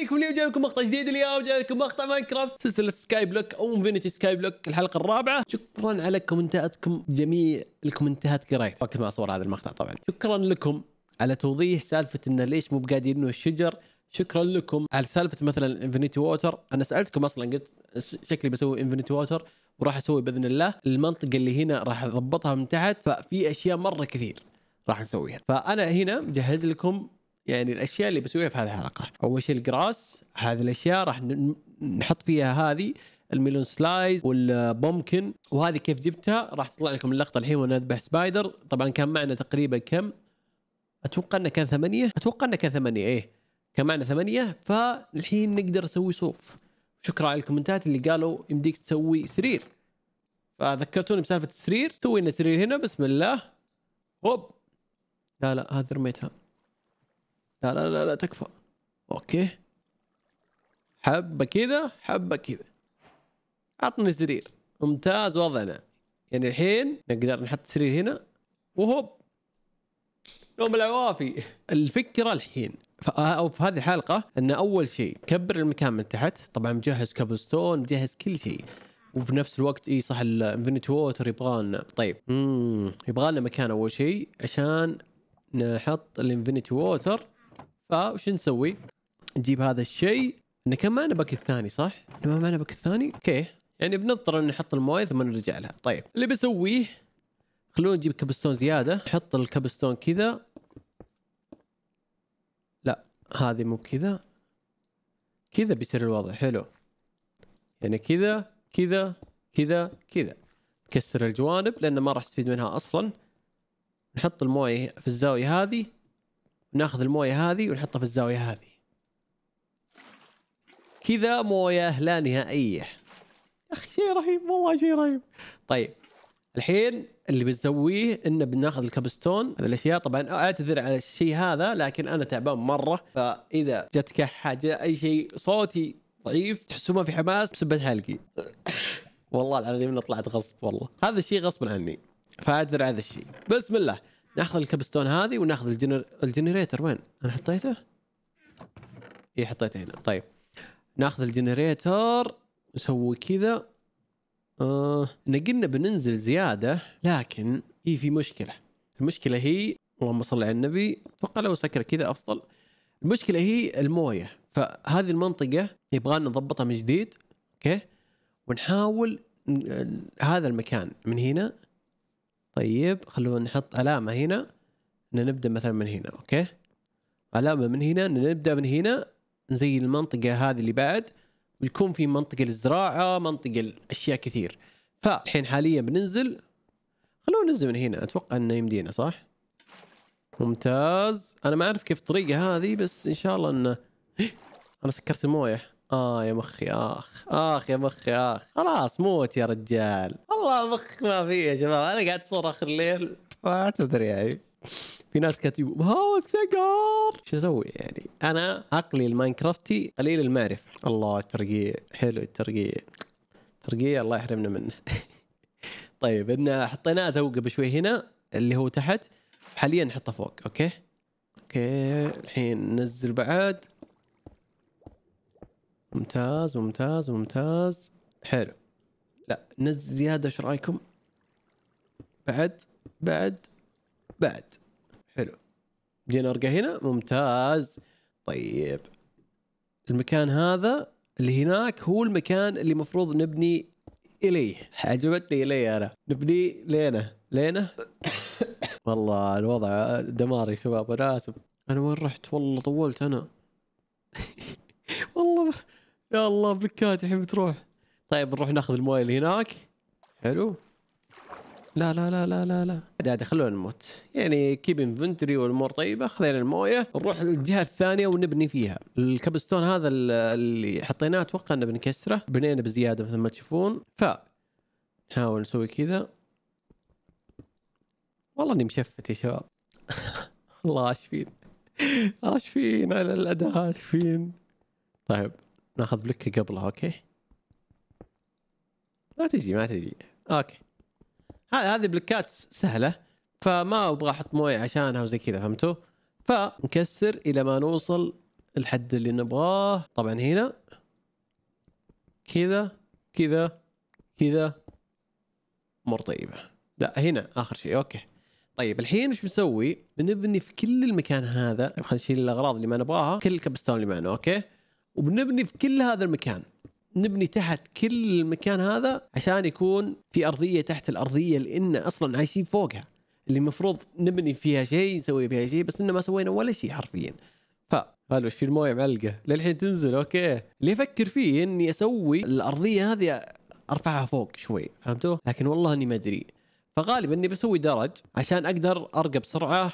عليكم اليوم جاي لكم مقطع جديد اليوم جاي لكم مقطع ماينكرافت سلسله سكاي بلوك او انفينيتي سكاي بلوك الحلقه الرابعه شكرا على كومنتاتكم جميع الكومنتات قريت ركز مع صور هذا المقطع طبعا شكرا لكم على توضيح سالفه انه ليش مو انه الشجر شكرا لكم على سالفه مثلا انفينيتي ووتر انا سالتكم اصلا قلت شكلي بسوي انفينيتي ووتر وراح اسوي باذن الله المنطقه اللي هنا راح اضبطها من تحت ففي اشياء مره كثير راح نسويها فانا هنا مجهز لكم يعني الاشياء اللي بسويها في هذه الحلقه اول شيء الجراس هذه الاشياء راح نحط فيها هذه الميلون سلايز والبومكن وهذه كيف جبتها راح تطلع لكم اللقطه الحين وانا اذبح سبايدر طبعا كان معنا تقريبا كم اتوقع انه كان ثمانية اتوقع انه كان ثمانية ايه كان معنا ثمانية فالحين نقدر نسوي صوف شكرا على الكومنتات اللي قالوا يمديك تسوي سرير فذكرتوني بسالفة السرير سوينا سرير هنا بسم الله هوب لا لا هذه رميتها لا لا لا لا تكفى اوكي حبه كذا حبه كذا عطني سرير ممتاز وضعنا يعني الحين نقدر نحط سرير هنا وهوب نوم العوافي الفكره الحين او في هذه الحلقه ان اول شيء كبر المكان من تحت طبعا مجهز كابلستون مجهز كل شيء وفي نفس الوقت اي صح الانفينيتي ووتر يبغى لنا طيب امم يبغى لنا مكان اول شيء عشان نحط الانفينيتي ووتر فش نسوي؟ نجيب هذا الشيء انه كان معنا باك الثاني صح؟ ما معنا باك الثاني؟ اوكي يعني بنضطر ان نحط المويه ثم نرجع لها طيب اللي بسويه خلونا نجيب كبستون زياده نحط الكبستون كذا لا هذه مو كذا كذا بيصير الوضع حلو يعني كذا كذا كذا كذا كسر الجوانب لان ما راح استفيد منها اصلا نحط المويه في الزاويه هذه ناخذ المويه هذه ونحطها في الزاويه هذه كذا مويه لا نهائيه يا اخي شيء رهيب والله شيء رهيب طيب الحين اللي بنسويه انه بناخذ الكبستون هذه الاشياء طبعا اعتذر على الشيء هذا لكن انا تعبان مره فاذا جتك حاجه اي شيء صوتي ضعيف تحسوا ما في حماس بسبب حلقي والله العظيم اني طلعت غصب والله هذا الشيء غصب عني فاعتذر على هذا الشيء بسم الله ناخذ الكبستون هذه وناخذ الجنر... الجنريتر وين؟ انا حطيته؟ اي حطيته هنا طيب ناخذ الجنريتر نسوي كذا آه قلنا بننزل زياده لكن هي إيه، في مشكله المشكله هي اللهم صل على النبي اتوقع لو سكر كذا افضل المشكله هي المويه فهذه المنطقه يبغى نضبطها من جديد اوكي ونحاول هذا المكان من هنا طيب خلونا نحط علامة هنا ان نبدأ مثلا من هنا اوكي علامة من هنا ان نبدأ من هنا نزي المنطقة هذه اللي بعد ويكون في منطقة الزراعة منطقة الاشياء كثير فالحين حاليا بننزل خلونا ننزل من هنا اتوقع انه يمدينا صح ممتاز انا ما اعرف كيف الطريقة هذه بس ان شاء الله انه إيه، انا سكرت المويه اه يا مخي اخ اخ يا مخي اخ خلاص موت يا رجال والله مخ ما في يا شباب انا قاعد صور اخر الليل فاعتذر يعني في ناس كاتب هاو سيجار شو اسوي يعني انا عقلي الماينكرافتي قليل المعرفه الله الترقيع حلو الترقيع ترقيع الله يحرمنا منه طيب ان حطيناه تو قبل شوي هنا اللي هو تحت حاليا نحطه فوق اوكي اوكي الحين ننزل بعد ممتاز ممتاز ممتاز حلو لا نز زياده ايش رايكم بعد بعد بعد حلو جينا ارقى هنا ممتاز طيب المكان هذا اللي هناك هو المكان اللي المفروض نبني اليه عجبتني اليه انا نبني لينا لينا والله الوضع دمار يا شباب انا اسف انا وين رحت والله طولت انا يا الله بكات الحين بتروح طيب نروح ناخذ المويه اللي هناك حلو لا لا لا لا لا لا عادي خلونا نموت يعني كيب انفنتري والامور طيبه خذينا المويه نروح للجهه الثانيه ونبني فيها الكبستون هذا اللي حطيناه اتوقع انه بنكسره بنينا بزياده مثل ما تشوفون ف نحاول نسوي كذا والله اني مشفت يا شباب الله اشفين اشفين على الاداء اشفين طيب ناخذ بلكه قبلها اوكي لا تجي ما تجي اوكي هذه بلكات سهله فما ابغى احط مويه عشانها وزي كذا فهمتوا فنكسر الى ما نوصل الحد اللي نبغاه طبعا هنا كذا كذا كذا امور طيبه لا هنا اخر شيء اوكي طيب الحين وش بنسوي؟ بنبني في كل المكان هذا خلينا نشيل الاغراض اللي ما نبغاها كل الكبستون اللي معنا اوكي وبنبني في كل هذا المكان نبني تحت كل المكان هذا عشان يكون في ارضيه تحت الارضيه لان اصلا عايشين فوقها اللي المفروض نبني فيها شيء نسوي فيها شيء بس انه ما سوينا ولا شيء حرفيا ف ايش في المويه معلقه للحين تنزل اوكي اللي افكر فيه اني اسوي الارضيه هذه ارفعها فوق شوي فهمتوا لكن والله اني ما ادري فغالبا اني بسوي درج عشان اقدر ارقى بسرعه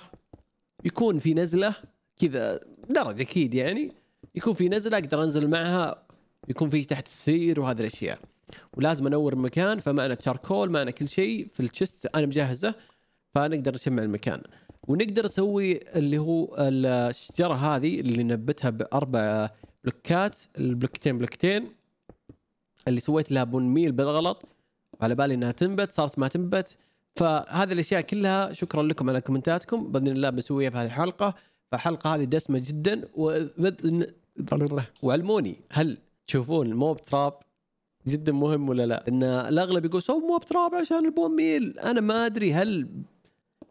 يكون في نزله كذا درج اكيد يعني يكون في نزله اقدر انزل معها يكون في تحت السرير وهذه الاشياء ولازم انور مكان فمعنا تشاركول معنا كل شيء في الشست انا مجهزه فنقدر نشمع المكان ونقدر نسوي اللي هو الشجره هذه اللي نبتها باربع بلوكات البلوكتين بلوكتين اللي سويت لها بون ميل بالغلط على بالي انها تنبت صارت ما تنبت فهذه الاشياء كلها شكرا لكم على كومنتاتكم باذن الله بنسويها في هذه الحلقه فالحلقه هذه دسمه جدا وباذن وعلموني هل تشوفون الموب تراب جدا مهم ولا لا؟ ان الاغلب يقول سو موب تراب عشان البون ميل انا ما ادري هل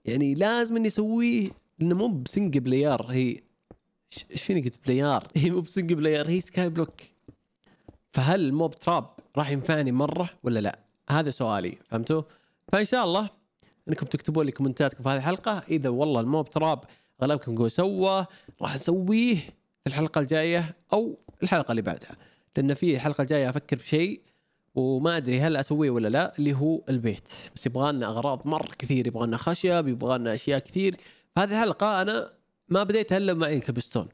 يعني لازم اني اسويه انه مو بسنج بلاير هي ايش فيني قلت بلاير هي مو بسنج بلاير هي سكاي بلوك فهل الموب تراب راح ينفعني مره ولا لا؟ هذا سؤالي فهمتوا؟ فان شاء الله انكم تكتبوا لي كومنتاتكم في هذه الحلقه اذا والله الموب تراب اغلبكم يقول سواه راح اسويه في الحلقه الجايه او الحلقه اللي بعدها لان في الحلقه الجايه افكر بشيء وما ادري هل اسويه ولا لا اللي هو البيت بس يبغى لنا اغراض مره كثير يبغى لنا خشب يبغى لنا اشياء كثير هذه الحلقه انا ما بديت الا معي الكبستون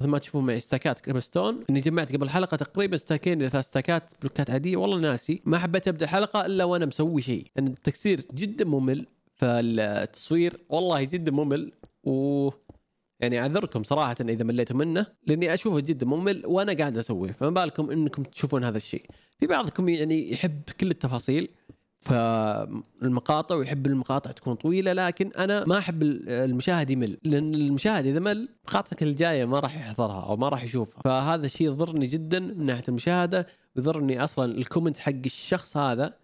مثل ما تشوفون معي استاكات كبستون اني جمعت قبل حلقه تقريبا استاكين الى ثلاث استاكات بلوكات عاديه والله ناسي ما حبيت ابدا الحلقه الا وانا مسوي شيء لان التكسير جدا ممل فالتصوير والله جدا ممل و يعني اعذركم صراحه اذا مليتوا منه لاني اشوفه جدا ممل وانا قاعد اسويه فما بالكم انكم تشوفون هذا الشيء في بعضكم يعني يحب كل التفاصيل فالمقاطع ويحب المقاطع تكون طويله لكن انا ما احب المشاهد يمل لان المشاهد اذا مل مقاطعك الجايه ما راح يحضرها او ما راح يشوفها فهذا الشيء يضرني جدا من ناحيه المشاهده ويضرني اصلا الكومنت حق الشخص هذا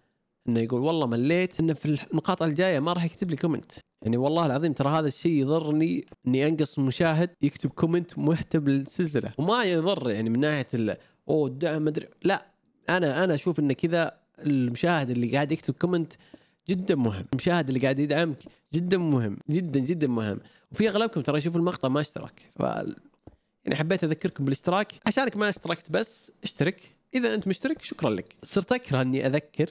انه يقول والله مليت انه في المقاطع الجايه ما راح يكتب لي كومنت يعني والله العظيم ترى هذا الشيء يضرني اني انقص مشاهد يكتب كومنت مهتم للسلسله وما يضر يعني من ناحيه ال... اوه الدعم مدري لا انا انا اشوف ان كذا المشاهد اللي قاعد يكتب كومنت جدا مهم المشاهد اللي قاعد يدعمك جدا مهم جدا جدا مهم وفي اغلبكم ترى يشوف المقطع ما اشترك ف يعني حبيت اذكركم بالاشتراك عشانك ما اشتركت بس اشترك اذا انت مشترك شكرا لك صرت اكره اني اذكر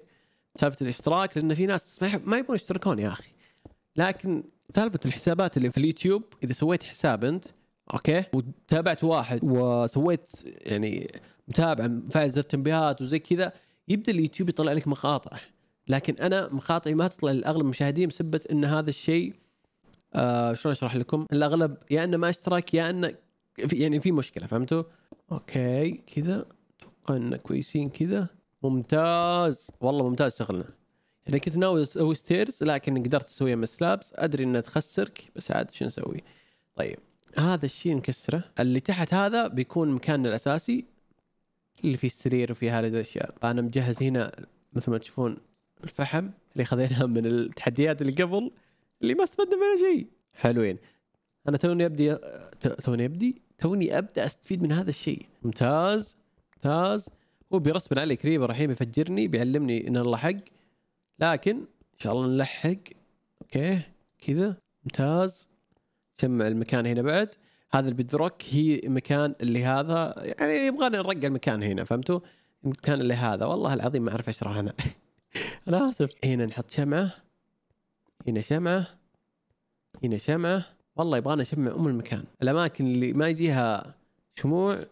سالفه الاشتراك لان في ناس ما يبون يشتركون يا اخي لكن سالفه الحسابات اللي في اليوتيوب اذا سويت حساب انت اوكي وتابعت واحد وسويت يعني متابع فعل زر تنبيهات وزي كذا يبدا اليوتيوب يطلع لك مقاطع لكن انا مقاطعي ما تطلع لاغلب المشاهدين بسبب ان هذا الشيء آه شلون اشرح لكم؟ الاغلب يا انه ما اشترك يا انه يعني في مشكله فهمتوا؟ اوكي كذا اتوقع كويسين كذا ممتاز والله ممتاز شغلنا اذا كنت ناوي اسوي ستيرز لكن قدرت اسويها من سلابس ادري انها تخسرك بس عاد شو نسوي؟ طيب هذا الشيء نكسره اللي تحت هذا بيكون مكاننا الاساسي اللي فيه السرير وفيه هذه الاشياء فانا مجهز هنا مثل ما تشوفون الفحم اللي خذيناها من التحديات اللي قبل اللي ما استفدنا منها شيء حلوين انا توني ابدي توني ابدي توني ابدا استفيد من هذا الشيء ممتاز ممتاز هو بيرسبن علي كريم رحيم بيفجرني بيعلمني ان الله حق لكن ان شاء الله نلحق اوكي كذا ممتاز شمع المكان هنا بعد هذا البدروك هي مكان اللي هذا يعني يبغانا نرقى المكان هنا فهمتوا المكان اللي هذا والله العظيم ما اعرف اشرح انا انا اسف هنا نحط شمعه هنا شمعه هنا شمعه والله يبغانا نشمع ام المكان الاماكن اللي ما يجيها شموع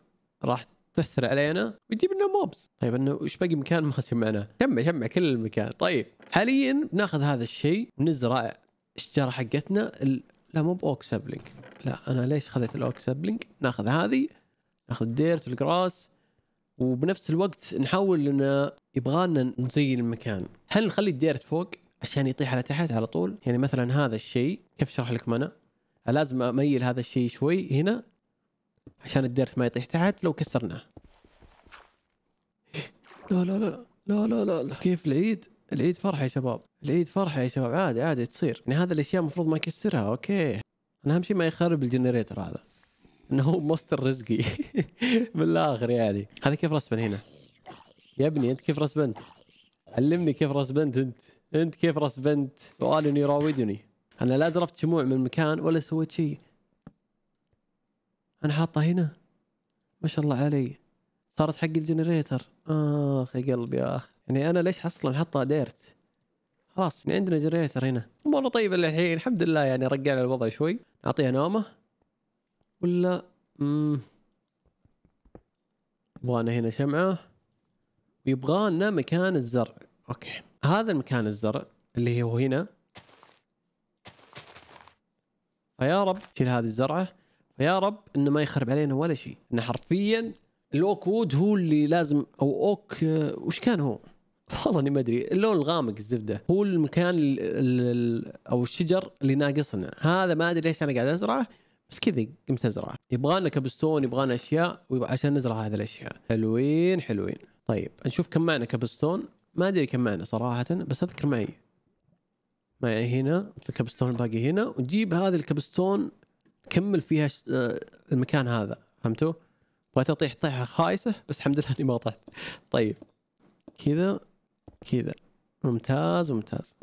راح تثر علينا وتجيب لنا موبس طيب انه ايش باقي مكان ما سمعناه جمع جمع كل المكان طيب حاليا بناخذ هذا الشيء ونزرع الشجره حقتنا ال... لا مو باوك سابلينج لا انا ليش خذيت الاوك سابلينج ناخذ هذه ناخذ الديرت والجراس وبنفس الوقت نحاول ان لنا نزين المكان هل نخلي الديرت فوق عشان يطيح على تحت على طول يعني مثلا هذا الشيء كيف اشرح لكم انا لازم اميل هذا الشيء شوي هنا عشان الديرت ما يطيح تحت لو كسرناه لا لا لا لا لا لا, لا. كيف العيد العيد فرحه يا شباب العيد فرحه يا شباب عادي عادي تصير يعني هذا الاشياء المفروض ما يكسرها اوكي انا اهم شيء ما يخرب الجنريتر هذا انه هو مصدر رزقي بالاخر يعني هذا كيف رسبن هنا يا ابني انت كيف رسبنت علمني كيف رسبنت انت انت كيف رسبنت سؤال يراودني انا لا زرفت شموع من مكان ولا سويت شيء انا حاطه هنا ما شاء الله علي صارت حق الجنريتر اخ يا قلبي اخ يعني انا ليش اصلا حاطه ديرت خلاص يعني عندنا جنريتر هنا والله طيبه الحين الحمد لله يعني رجعنا الوضع شوي نعطيها نومه ولا امم وانا هنا شمعه ويبغانا مكان الزرع اوكي هذا المكان الزرع اللي هو هنا فيا رب شيل هذه الزرعه فيا رب انه ما يخرب علينا ولا شيء انه حرفيا الاوك وود هو اللي لازم او اوك آه، وش كان هو؟ والله اني ما ادري اللون الغامق الزبده هو المكان الـ الـ او الشجر اللي ناقصنا هذا ما ادري ليش انا قاعد ازرعه بس كذا قمت ازرعه لنا كبستون لنا اشياء عشان نزرع هذه الاشياء حلوين حلوين طيب نشوف كم معنا كبستون ما ادري كم معنا صراحه بس اذكر معي معي هنا الكبستون الباقي هنا ونجيب هذا الكبستون كمل فيها آه، المكان هذا فهمتوا؟ بغيت اطيح طيحه خايسه بس الحمد لله اني ما طحت طيب كذا كذا ممتاز ممتاز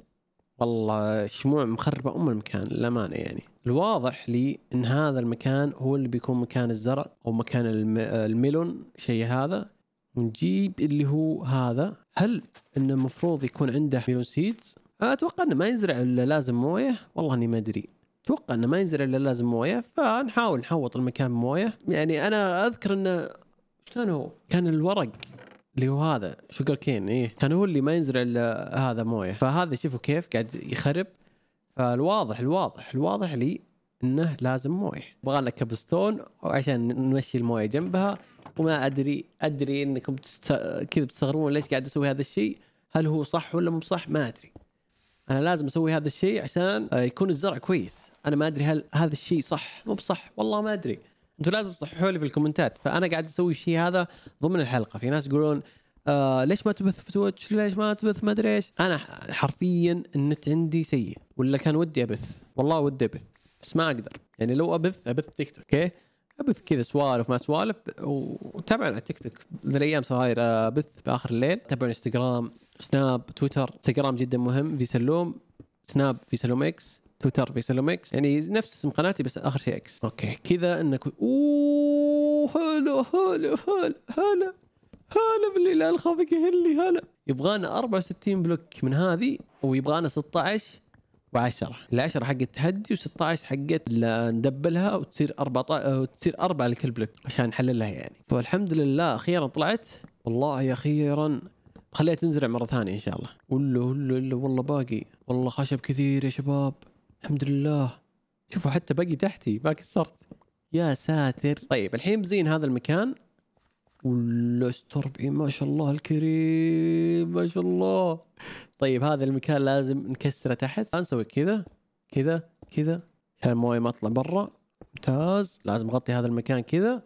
والله الشموع مخربه ام المكان للامانه يعني الواضح لي ان هذا المكان هو اللي بيكون مكان الزرع او مكان الميلون شيء هذا ونجيب اللي هو هذا هل انه المفروض يكون عنده ميلون سيدز اتوقع انه ما يزرع الا لازم مويه والله اني ما ادري اتوقع انه ما ينزل الا لازم مويه فنحاول نحوط المكان بمويه يعني انا اذكر انه كان هو كان الورق اللي هو هذا شوجر كين ايه كان هو اللي ما ينزل الا هذا مويه فهذا شوفوا كيف قاعد يخرب فالواضح الواضح الواضح لي انه لازم مويه يبغى لك كبستون عشان نمشي المويه جنبها وما ادري ادري انكم تست... كذا بتستغربون ليش قاعد اسوي هذا الشيء هل هو صح ولا مو صح ما ادري انا لازم اسوي هذا الشيء عشان آه، يكون الزرع كويس انا ما ادري هل هذا الشيء صح مو بصح والله ما ادري انتم لازم تصححوا لي في الكومنتات فانا قاعد اسوي الشيء هذا ضمن الحلقه في ناس يقولون آه ليش ما تبث في تويتش ليش ما تبث ما ادري ايش انا حرفيا النت عندي سيء ولا كان ودي ابث والله ودي ابث بس ما اقدر يعني لو ابث ابث تيك توك اوكي ابث كذا سوالف ما سوالف وتابعنا على تيك توك الايام صاير آه، بث باخر الليل تابعوا انستغرام سناب تويتر انستغرام جدا مهم في سلوم سناب في سلوم اكس تويتر في سلوم اكس يعني نفس اسم قناتي بس اخر شيء اكس اوكي كذا انك اوه هلا هلا هلا هلا هلا باللي لا الخافك هلا يبغانا 64 بلوك من هذه ويبغانا 16 10 ال10 حقت تهدي و16 حقت ندبلها وتصير 14 وتصير 4 لكل بلوك عشان نحللها يعني فالحمد لله اخيرا طلعت والله اخيرا خليها تنزرع مره ثانيه ان شاء الله ولا ولا ولا والله باقي والله خشب كثير يا شباب الحمد لله شوفوا حتى باقي تحتي ما كسرت يا ساتر طيب الحين بزين هذا المكان والاستربي ما شاء الله الكريم ما شاء الله طيب هذا المكان لازم نكسره تحت نسوي كذا كذا كذا عشان المويه ما تطلع برا ممتاز لازم اغطي هذا المكان كذا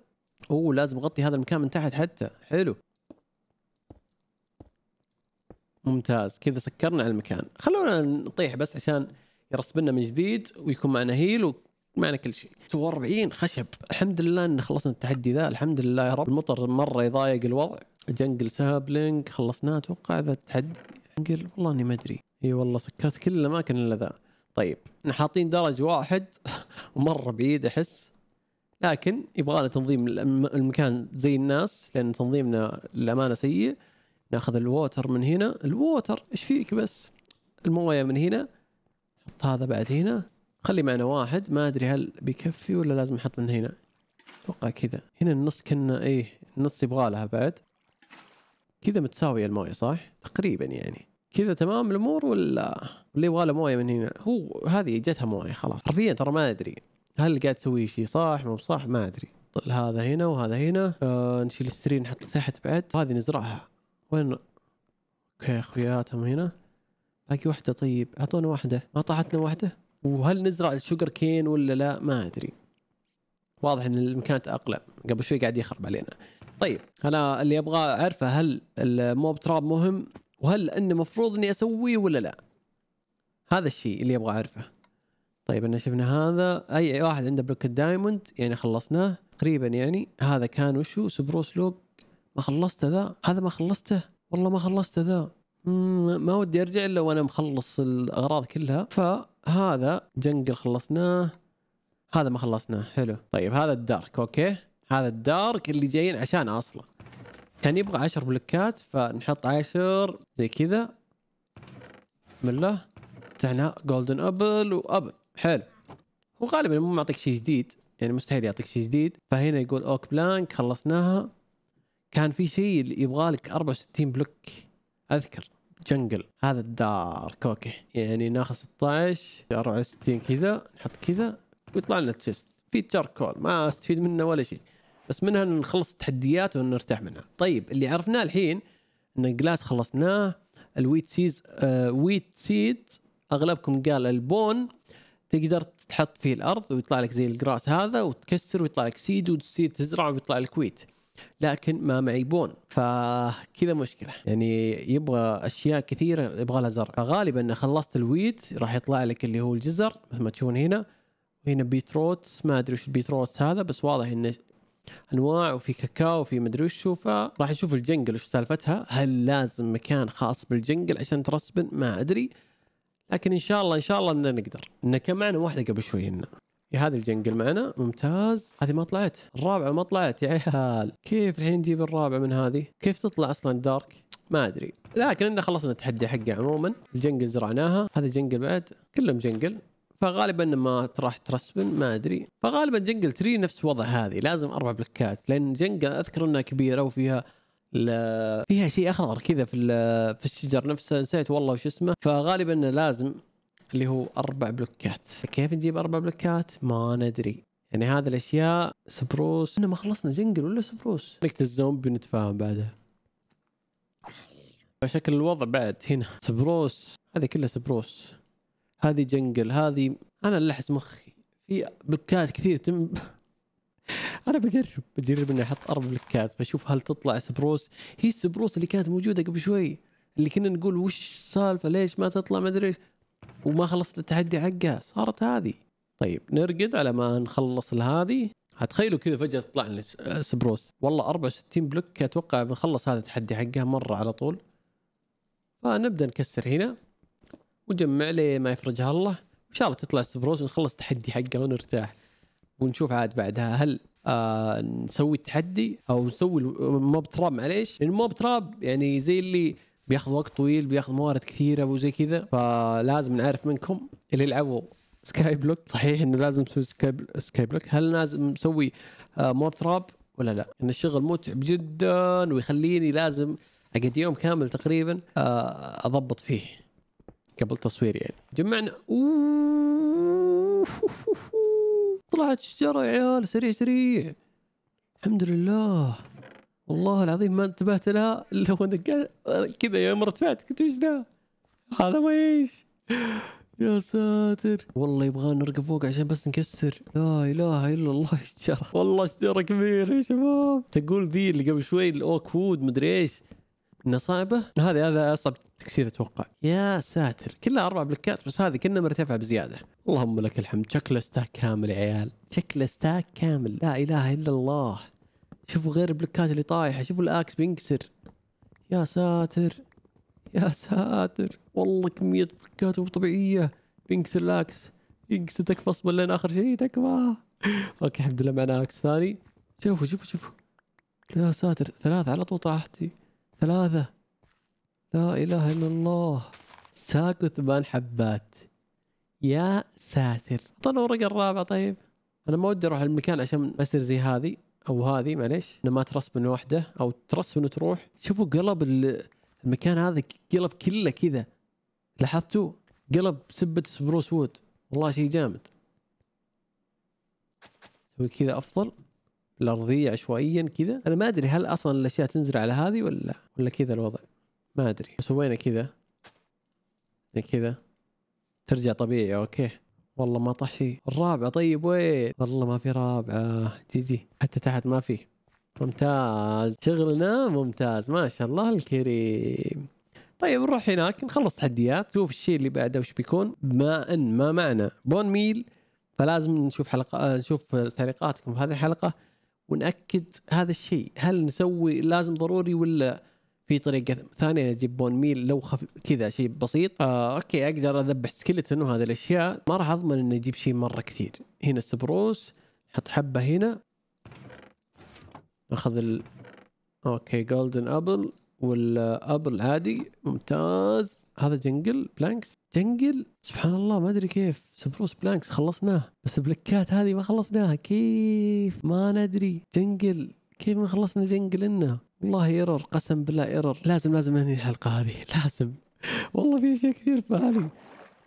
اوه لازم اغطي هذا المكان من تحت حتى حلو ممتاز كذا سكرنا على المكان خلونا نطيح بس عشان يرسبنا من جديد ويكون معنا هيل معنا كل شيء 47 خشب الحمد لله ان خلصنا التحدي ذا الحمد لله يا رب المطر مره يضايق الوضع جنجل سابلينج خلصناه اتوقع ذا التحدي جنجل والله اني ما ادري اي والله سكرت كل الاماكن الا ذا طيب احنا حاطين درج واحد ومره بعيد احس لكن يبغى لنا تنظيم المكان زي الناس لان تنظيمنا للامانه سيء ناخذ الووتر من هنا الووتر ايش فيك بس المويه من هنا حط هذا بعد هنا خلي معنا واحد ما ادري هل بيكفي ولا لازم احط من هنا اتوقع كذا هنا النص كنا ايه النص يبغى لها بعد كذا متساويه المويه صح تقريبا يعني كذا تمام الامور ولا اللي يبغى له مويه من هنا هو هذه جتها مويه خلاص حرفيا ترى ما ادري هل قاعد تسوي شيء صح مو صح ما ادري طل هذا هنا وهذا هنا آه نشيل السرير نحطه تحت بعد وهذه نزرعها وين اوكي خفياتهم هنا باقي واحده طيب اعطونا واحده ما طاحتنا واحده وهل نزرع الشوجر كين ولا لا ما ادري واضح ان الامكانات اقل قبل شوي قاعد يخرب علينا طيب انا اللي ابغى اعرفه هل الموب تراب مهم وهل انه مفروض اني اسويه ولا لا هذا الشيء اللي ابغى اعرفه طيب انا شفنا هذا اي واحد عنده بلوك الدايموند يعني خلصناه تقريبا يعني هذا كان وشو سبروس لوك ما خلصته ذا هذا ما خلصته والله ما خلصته ذا ما ودي ارجع الا وانا مخلص الاغراض كلها ف هذا جنجل خلصناه هذا ما خلصناه حلو طيب هذا الدارك اوكي هذا الدارك اللي جايين عشان اصلا كان يبغى عشر بلوكات فنحط عشر زي كذا بسم الله فتحنا جولدن ابل وابل حلو هو غالبا مو معطيك شيء جديد يعني مستحيل يعطيك شيء جديد فهنا يقول اوك بلانك خلصناها كان في شيء يبغى لك 64 بلوك اذكر جنجل هذا الدار كوكي يعني ناخذ 16 64 كذا نحط كذا ويطلع لنا تشيست في تشاركول ما استفيد منه ولا شيء بس منها نخلص التحديات ونرتاح منها طيب اللي عرفناه الحين ان الجلاس خلصناه الويت سيز آه ويت سيد اغلبكم قال البون تقدر تحط فيه الارض ويطلع لك زي الجراس هذا وتكسر ويطلع لك سيد وتصير تزرع ويطلع لك ويت لكن ما معي بون فكذا مشكله يعني يبغى اشياء كثيره يبغى لها زرع فغالبا خلصت الويد راح يطلع لك اللي هو الجزر مثل ما تشوفون هنا وهنا بيتروت ما ادري وش البيتروت هذا بس واضح انه انواع وفي كاكاو وفي مدري وش فراح نشوف الجنجل وش سالفتها هل لازم مكان خاص بالجنجل عشان ترسبن ما ادري لكن ان شاء الله ان شاء الله ان نقدر ان كان معنا واحده قبل شوي هنا يا هذا الجنقل معنا ممتاز هذه ما طلعت الرابعه ما طلعت يا عيال كيف الحين نجيب الرابعه من هذه كيف تطلع اصلا دارك ما ادري لكن احنا خلصنا التحدي حقه عموما الجنقل زرعناها هذا جنجل بعد كلهم جنقل فغالبا ما راح ترسبن ما ادري فغالبا جنقل 3 نفس وضع هذه لازم اربع بلوكات لان جنقل اذكر انها كبيره وفيها فيها شيء اخضر كذا في في الشجر نفسه نسيت والله وش اسمه فغالبا لازم اللي هو اربع بلوكات كيف نجيب اربع بلوكات ما ندري يعني هذه الاشياء سبروس احنا ما خلصنا جنجل ولا سبروس لك الزومبي نتفاهم بعدها فشكل الوضع بعد هنا سبروس هذه كلها سبروس هذه جنجل هذه انا احس مخي في بلوكات كثير تم انا بجرب بجرب اني احط اربع بلوكات بشوف هل تطلع سبروس هي السبروس اللي كانت موجوده قبل شوي اللي كنا نقول وش السالفه ليش ما تطلع ما ادري وما خلصت التحدي حقه صارت هذه طيب نرقد على ما نخلص الهذه هتخيلوا كذا فجاه تطلع لي آه، سبروس والله 64 بلوك اتوقع بنخلص هذا التحدي حقه مره على طول فنبدا نكسر هنا ونجمع لي ما يفرجها الله ان شاء الله تطلع سبروس ونخلص التحدي حقه ونرتاح ونشوف عاد بعدها هل آه نسوي التحدي او نسوي الموب تراب معليش الموب تراب يعني زي اللي بياخذ وقت طويل بياخذ موارد كثيره وزي كذا فلازم نعرف منكم اللي يلعبوا سكاي بلوك صحيح انه لازم تسوي سكاي, سكاي بلوك هل لازم نسوي مور آه، تراب ولا لا؟ ان الشغل متعب جدا ويخليني لازم اقعد يوم كامل تقريبا آه، اضبط فيه قبل تصوير يعني جمعنا اوه طلعت شجره يا عيال سريع سريع الحمد لله والله العظيم ما انتبهت لها الا وانا كذا يوم رفعت قلت وش ذا؟ هذا ما ايش؟ يا ساتر والله يبغى نرقى فوق عشان بس نكسر لا اله الا الله الشجره والله شجره كبيره يا شباب تقول ذي اللي قبل شوي الاوك فود مدري ايش انها صعبه هذه هذا اصعب تكسير اتوقع يا ساتر كلها اربع بلوكات بس هذه كنا مرتفعه بزياده اللهم لك الحمد شكله ستاك كامل يا عيال شكله ستاك كامل لا اله الا الله شوفوا غير البلوكات اللي طايحه شوفوا الاكس بينكسر يا ساتر يا ساتر والله كميه بلوكات مو طبيعيه بينكسر الاكس ينكسر تكفى اصبر لين اخر شيء تكفى اوكي الحمد لله معنا اكس ثاني شوفوا شوفوا شوفوا يا ساتر ثلاثة على طول طاحتي ثلاثة لا إله إلا الله ساكو ثمان حبات يا ساتر طلع الورقة الرابعة طيب أنا ما ودي أروح المكان عشان أصير زي هذه او هذه معليش انه ما من وحده او ترسب انه تروح شوفوا قلب المكان هذا قلب كله كذا لاحظتوا قلب سبه سبروس وود والله شيء جامد سوي كذا افضل الارضيه عشوائيا كذا انا ما ادري هل اصلا الاشياء تنزرع على هذه ولا ولا كذا الوضع ما ادري سوينا كذا يعني كذا ترجع طبيعي اوكي والله ما طاح شيء الرابعة طيب وين والله ما في رابعة جي جي حتى تحت ما في ممتاز شغلنا ممتاز ما شاء الله الكريم طيب نروح هناك نخلص تحديات نشوف الشيء اللي بعده وش بيكون بما ان ما معنى بون ميل فلازم نشوف حلقه آه، نشوف تعليقاتكم في هذه الحلقه ونأكد هذا الشيء هل نسوي لازم ضروري ولا في طريقه ثانيه اجيب بون ميل لو خف... كذا شيء بسيط آه اوكي اقدر اذبح سكلتن وهذه الاشياء ما راح اضمن اني اجيب شيء مره كثير هنا السبروس حط حبه هنا اخذ ال اوكي جولدن ابل والابل عادي ممتاز هذا جنجل بلانكس جنجل سبحان الله ما ادري كيف سبروس بلانكس خلصناه بس بلكات هذه ما خلصناها كيف ما ندري جنجل كيف ما خلصنا جنجل لنا والله ايرور قسم بالله ايرور لازم لازم انهي الحلقه هذه لازم والله في اشياء كثير في بالي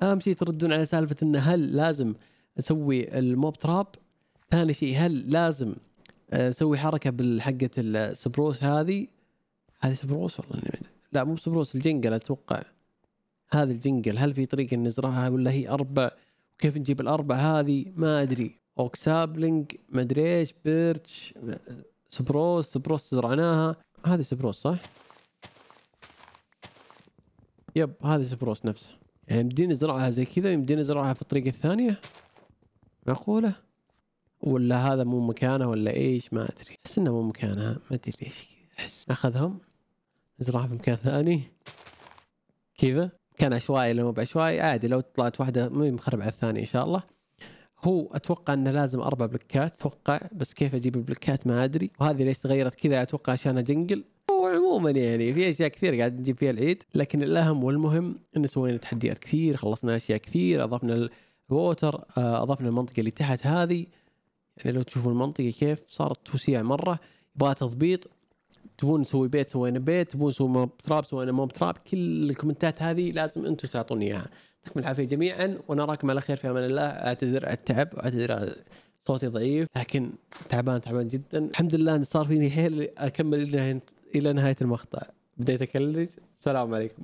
اهم شيء تردون على سالفه انه هل لازم اسوي الموب تراب ثاني شيء هل لازم آه، اسوي حركه بالحقه السبروس هذه هذه سبروس والله لا مو سبروس الجنجل اتوقع هذا الجنجل هل في طريقه نزرعها ولا هي اربع وكيف نجيب الاربع هذه ما ادري اوكسابلينج ما ادري ايش بيرتش سبروس سبروس زرعناها هذه سبروس صح؟ يب هذه سبروس نفسها يعني يمديني نزرعها زي كذا يمدينا نزرعها في الطريقة الثانية معقولة؟ ولا هذا مو مكانه ولا ايش ما ادري احس انه مو مكانها ما ادري ليش احس ناخذهم نزرعها في مكان ثاني كذا كان عشوائي لو بعشوائي عادي لو طلعت واحدة مو مخرب على الثانية ان شاء الله هو اتوقع انه لازم اربع بلوكات اتوقع بس كيف اجيب البلوكات ما ادري وهذه ليش تغيرت كذا اتوقع عشان اجنقل وعموما يعني في اشياء كثير قاعد نجيب فيها العيد لكن الاهم والمهم انه سوينا تحديات كثير خلصنا اشياء كثير اضفنا الووتر آه، اضفنا المنطقه اللي تحت هذه يعني لو تشوفوا المنطقه كيف صارت توسيع مره يبغى تضبيط تبون نسوي بيت سوينا بيت تبون نسوي موب تراب سوينا موب تراب كل الكومنتات هذه لازم انتم تعطوني اياها يعطيكم العافيه جميعا ونراكم على خير في امان الله اعتذر على التعب واعتذر صوتي ضعيف لكن تعبان تعبان جدا الحمد لله صار فيني حيل اكمل الى نهايه المقطع بديت اكلج السلام عليكم